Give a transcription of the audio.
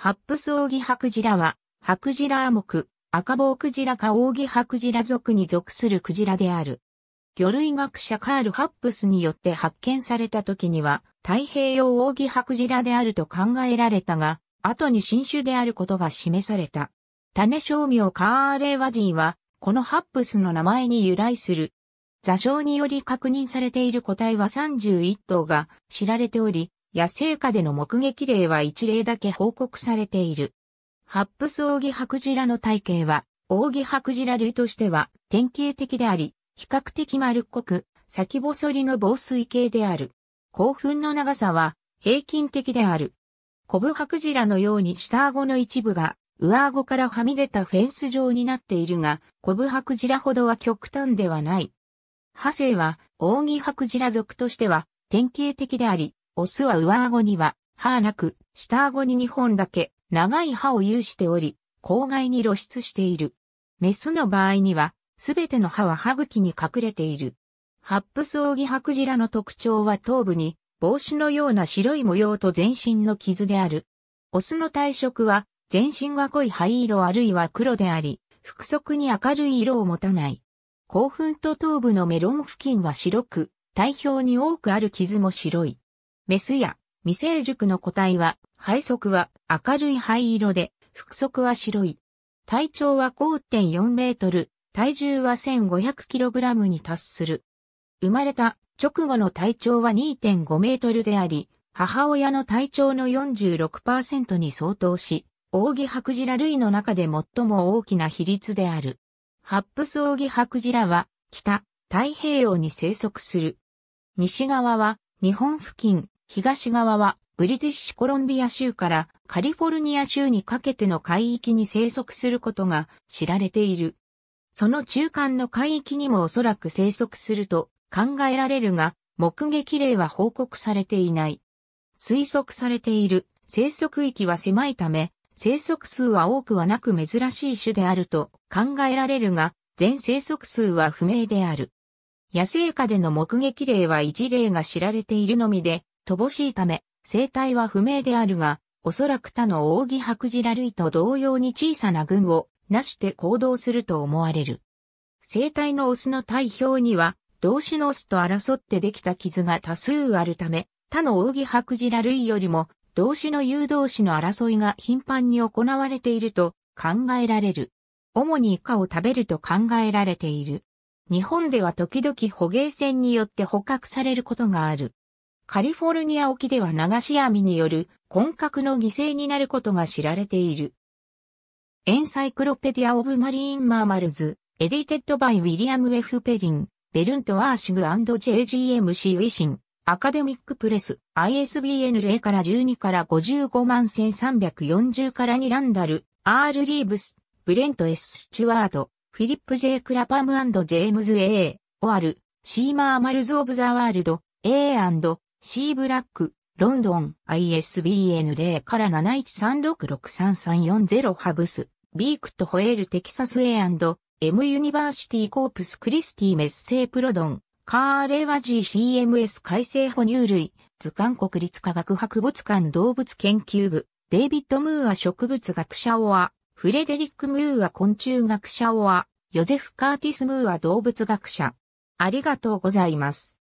ハップスオオギハクジラは、ハクジラアモク、赤棒クジラかオオギハクジラ族に属するクジラである。魚類学者カール・ハップスによって発見された時には、太平洋オオギハクジラであると考えられたが、後に新種であることが示された。種商名カーレーワジーは、このハップスの名前に由来する。座礁により確認されている個体は31頭が知られており、野生下での目撃例は一例だけ報告されている。ハップスオオギハクジラの体型は、オオギハクジラ類としては典型的であり、比較的丸っこく、先細りの防水系である。興奮の長さは平均的である。コブハクジラのように下顎の一部が上顎からはみ出たフェンス状になっているが、コブハクジラほどは極端ではない。派生は、オオギハクジラ属としては典型的であり、オスは上顎には歯なく、下顎に2本だけ長い歯を有しており、口外に露出している。メスの場合には、すべての歯は歯茎に隠れている。ハップスオギハクジラの特徴は頭部に帽子のような白い模様と全身の傷である。オスの体色は全身が濃い灰色あるいは黒であり、腹側に明るい色を持たない。興奮と頭部のメロン付近は白く、体表に多くある傷も白い。メスや未成熟の個体は、背側は明るい灰色で、腹側は白い。体長は5.4メートル、体重は1 5 0 0ラムに達する。生まれた直後の体長は2.5メートルであり、母親の体長の46%に相当し、オ白ギハクジラ類の中で最も大きな比率である。ハップスオ白ギハクジラは北、太平洋に生息する。西側は日本付近、東側はブリティッシュコロンビア州からカリフォルニア州にかけての海域に生息することが知られている。その中間の海域にもおそらく生息すると考えられるが、目撃例は報告されていない。推測されている生息域は狭いため、生息数は多くはなく珍しい種であると考えられるが、全生息数は不明である。野生下での目撃例は一例が知られているのみで、乏しいため、生態は不明であるが、おそらく他の扇白ハクジラ類と同様に小さな群をなして行動すると思われる。生態のオスの体表には、同種のオスと争ってできた傷が多数あるため、他の扇白ハクジラ類よりも、同種の誘導種の争いが頻繁に行われていると考えられる。主にイカを食べると考えられている。日本では時々捕鯨船によって捕獲されることがある。カリフォルニア沖では流し網による混獲の犠牲になることが知られている。エンサイクロペディア・オブ・マリーン・マーマルズ、エディテッド・バイ・ウィリアム・ウフ・ペリン、ベルント・アーシグ &JGMC ウィシン、アカデミックプレス、ISBN 0から12から55万1340から2ランダル、R・ リーブス、ブレント・ S・ スチュワード、フィリップ・ J・ クラパムジェームズ・ A・ オアル、シーマー・マルズ・オブ・ザ・ワールド、A& C ブラック、ロンドン、ISBN 0から71366334ハブス、ビークとホエールテキサスアンド、m ユニバーシティコープスクリスティメッセープロドン、カーレワジー CMS 改正哺乳類、図鑑国立科学博物館動物研究部、デイビッド・ムーア植物学者オア、フレデリック・ムーア昆虫学者オア、ヨゼフ・カーティス・ムーア動物学者。ありがとうございます。